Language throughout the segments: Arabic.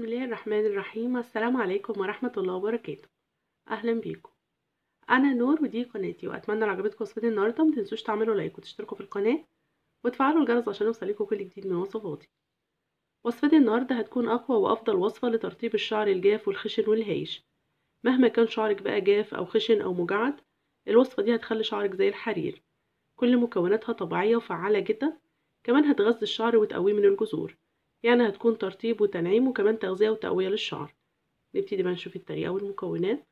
بسم الله الرحمن الرحيم السلام عليكم ورحمة الله وبركاته أهلا بيكم أنا نور ودي قناتي وأتمنى لو عجبتكم وصفتي النهاردة متنسوش تعملوا لايك وتشتركوا في القناة وتفعلوا الجرس عشان يوصلكوا كل جديد من وصفاتي وصفتي النهاردة هتكون أقوى وأفضل وصفة لترطيب الشعر الجاف والخشن والهايش مهما كان شعرك بقى جاف أو خشن أو مجعد الوصفة دي هتخلي شعرك زي الحرير كل مكوناتها طبيعية وفعالة جدا كمان هتغذي الشعر وتقويه من الجذور يعني هتكون ترطيب وتنعيم وكمان تغذية وتقوية للشعر نبتدي بقى نشوف الطريقة والمكونات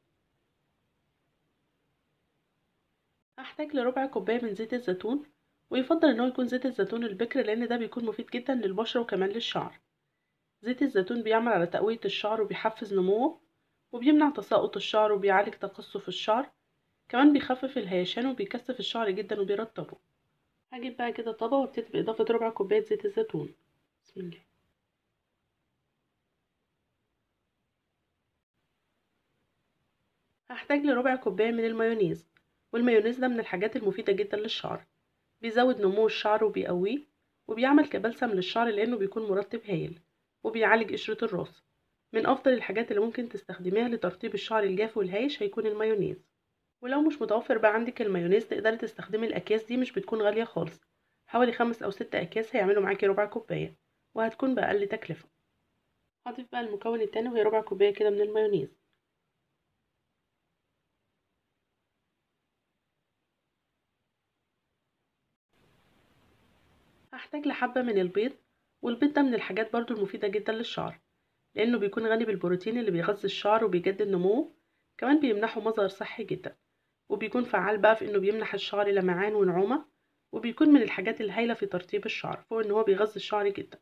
هحتاج لربع كوباية من زيت الزيتون ويفضل ان هو يكون زيت الزيتون البكر لان ده بيكون مفيد جدا للبشرة وكمان للشعر زيت الزيتون بيعمل على تقوية الشعر وبيحفز نموه وبيمنع تساقط الشعر وبيعالج تقصف الشعر كمان بيخفف الهيشان وبيكثف الشعر جدا وبيرطبه هجيب بقى كده طبق وابتدي بإضافة ربع كوباية زيت الزيتون بسم الله هحتاج لربع كوباية من المايونيز والمايونيز ده من الحاجات المفيدة جدا للشعر بيزود نمو الشعر وبيقويه وبيعمل كبلسم للشعر لأنه بيكون مرطب هايل وبيعالج قشرة الراس من أفضل الحاجات اللي ممكن تستخدميها لترطيب الشعر الجاف والهايش هيكون المايونيز ولو مش متوفر بقى عندك المايونيز تقدري تستخدمي الأكياس دي مش بتكون غالية خالص حوالي خمس أو ست أكياس هيعملوا معاكي ربع كوباية وهتكون بأقل تكلفة هضيف بقى المكون التاني وهي ربع كوباية كده من المايونيز هحتاج لحبة من البيض والبيض ده من الحاجات برضو المفيدة جدا للشعر لأنه بيكون غني بالبروتين اللي بيغذي الشعر وبيجدد نموه كمان بيمنحه مظهر صحي جدا وبيكون فعال بقى في إنه بيمنح الشعر لمعان ونعومة وبيكون من الحاجات الهايلة في ترطيب الشعر فهو إن هو بيغذي الشعر جدا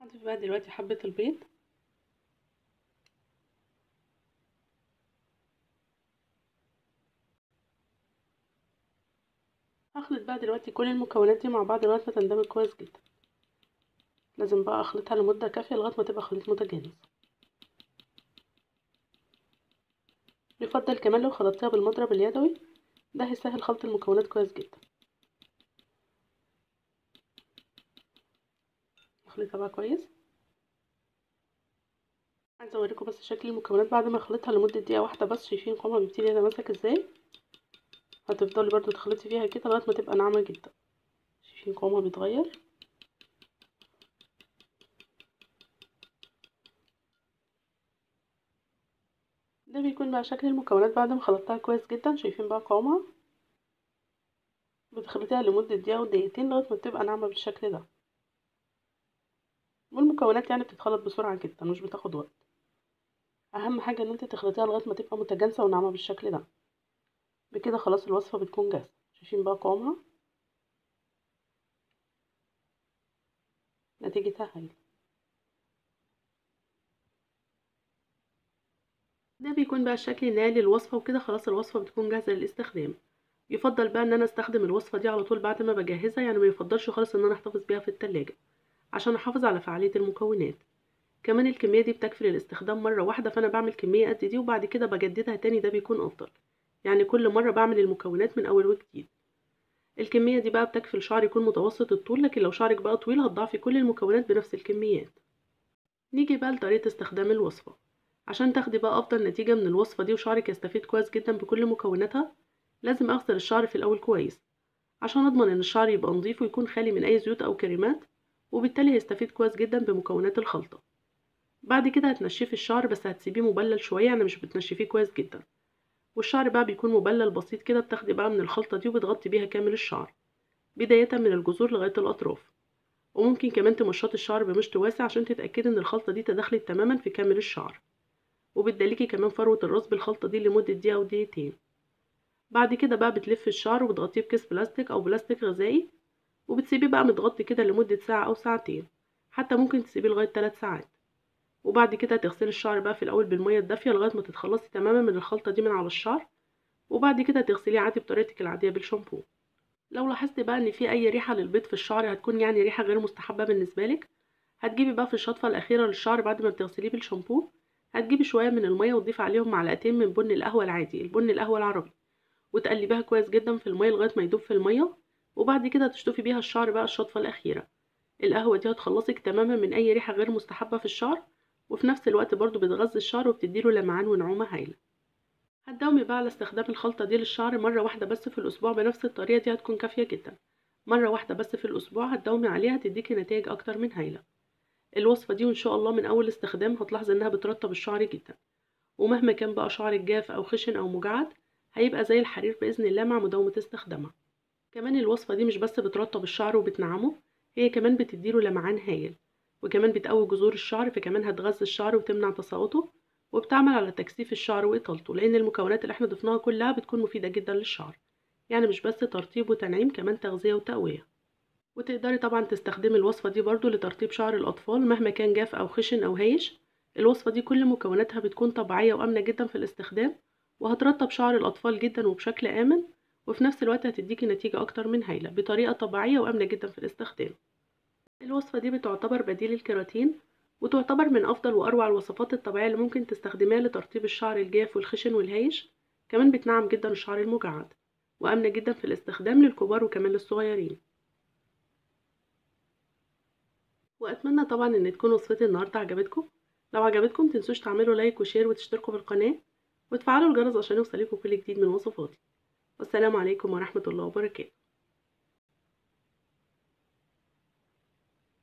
هضيف بقى دلوقتي حبة البيض هخلط بقى دلوقتي كل المكونات دي مع بعض لغايه ما تندمج كويس جدا لازم بقى اخلطها لمده كافيه لغايه ما تبقى خليط متجانس يفضل كمان لو خلطتها بالمضرب اليدوي ده هيسهل خلط المكونات كويس جدا اخلطها بقى كويس عايزه اوريكم بس شكل المكونات بعد ما اخلطها لمده دقيقه واحده بس شايفين قوامها بيبتدي يتماسك ازاي هتفضلي برضو تخلطي فيها كده لغايه ما تبقى ناعمه جدا شايفين قوامها بيتغير ده بيكون بقى شكل المكونات بعد ما خلطتها كويس جدا شايفين بقى قوامها بتخلطيها لمدة دقيقة ودقيقتين لغاية ما تبقى ناعمة بالشكل ده والمكونات يعني بتتخلط بسرعة جدا مش بتاخد وقت أهم حاجة إن انت تخلطيها لغاية ما تبقى متجانسة وناعمة بالشكل ده بكده خلاص الوصفة بتكون جاهزة شايفين بقى قوامها نتيجتها هايلة ده بيكون بقى الشكل النهائي للوصفة وكده خلاص الوصفة بتكون جاهزة للاستخدام يفضل بقى ان انا استخدم الوصفة دي على طول بعد ما بجهزها يعني ما يفضلش خالص ان انا احتفظ بيها في التلاجة عشان احافظ على فعالية المكونات كمان الكمية دي بتكفي للاستخدام مرة واحدة فانا بعمل كمية قد دي وبعد كده بجددها تاني ده بيكون افضل يعني كل مرة بعمل المكونات من أول وجديد الكمية دي بقى بتكفي الشعر يكون متوسط الطول لكن لو شعرك بقى طويل هتضاعفي كل المكونات بنفس الكميات نيجي بقى لطريقة استخدام الوصفة عشان تاخدي بقى أفضل نتيجة من الوصفة دي وشعرك يستفيد كويس جدا بكل مكوناتها لازم أغسل الشعر في الأول كويس عشان أضمن إن الشعر يبقى نظيف ويكون خالي من أي زيوت أو كريمات وبالتالي هيستفيد كويس جدا بمكونات الخلطة بعد كده هتنشفي الشعر بس هتسيبيه مبلل شوية أنا يعني مش بتنشفيه كويس جدا والشعر بقى بيكون مبلل بسيط كده بتاخدي بقى من الخلطة دي وبتغطي بيها كامل الشعر بداية من الجذور لغاية الأطراف وممكن كمان تمشطي الشعر بمشط واسع عشان تتأكدي إن الخلطة دي تدخلت تماما في كامل الشعر وبتدلكي كمان فروة الراس بالخلطة دي لمدة دقيقة أو دقيقتين بعد كده بقى بتلفي الشعر وبتغطيه بكيس بلاستيك أو بلاستيك غذائي وبتسيبيه بقى متغطي كده لمدة ساعة أو ساعتين حتى ممكن تسيبيه لغاية تلات ساعات وبعد كده هتغسلي الشعر بقى في الاول بالميه الدافيه لغايه ما تتخلصي تماما من الخلطه دي من على الشعر وبعد كده هتغسليه عادي بطريقتك العاديه بالشامبو لو لاحظتي بقى ان في اي ريحه للبيض في الشعر هتكون يعني ريحه غير مستحبه بالنسبه لك هتجيبي بقى في الشطفه الاخيره للشعر بعد ما بتغسليه بالشامبو هتجيبي شويه من الميه وتضيفي عليهم معلقتين من بن القهوه العادي البن القهوه العربي وتقلبيها كويس جدا في الميه لغايه ما يدوب في الميه وبعد كده تشطفي بيها الشعر بقى الشطفه الاخيره القهوه دي هتخلصك تماما من اي ريحه غير مستحبه في الشعر وفي نفس الوقت برضو بتغذي الشعر وبتديله لمعان ونعومة هايلة هتداومي بقى على استخدام الخلطة دي للشعر مرة واحدة بس في الأسبوع بنفس الطريقة دي هتكون كافية جدا مرة واحدة بس في الأسبوع هتداومي عليها هتديكي نتائج أكتر من هايلة الوصفة دي وإن شاء الله من أول استخدام هتلاحظي إنها بترطب الشعر جدا ومهما كان بقى شعرك جاف أو خشن أو مجعد هيبقى زي الحرير بإذن الله مع مداومة استخدامها كمان الوصفة دي مش بس بترطب الشعر وبتنعمه هي كمان بتديله لمعان هايل وكمان بتقوي جذور الشعر فكمان هتغذي الشعر وتمنع تساقطه وبتعمل على تكثيف الشعر وإطالته لأن المكونات اللي احنا ضفناها كلها بتكون مفيدة جدا للشعر يعني مش بس ترطيب وتنعيم كمان تغذية وتقوية وتقدري طبعا تستخدمي الوصفة دي برضو لترطيب شعر الأطفال مهما كان جاف أو خشن أو هايش الوصفة دي كل مكوناتها بتكون طبيعية وآمنة جدا في الاستخدام وهترطب شعر الأطفال جدا وبشكل آمن وفي نفس الوقت هتديكي نتيجة أكتر من هايلة بطريقة طبيعية وآمنة جدا في الاستخدام الوصفة دي بتعتبر بديل الكيراتين وتعتبر من أفضل وأروع الوصفات الطبيعية اللي ممكن تستخدميها لترطيب الشعر الجاف والخشن والهايش كمان بتنعم جدا الشعر المجعد وآمنة جدا في الاستخدام للكبار وكمان للصغيرين وأتمنى طبعا إن تكون وصفتي النهاردة عجبتكم لو عجبتكم متنسوش تعملوا لايك وشير وتشتركوا في القناة وتفعلوا الجرس عشان يوصلكم كل جديد من وصفاتي والسلام عليكم ورحمة الله وبركاته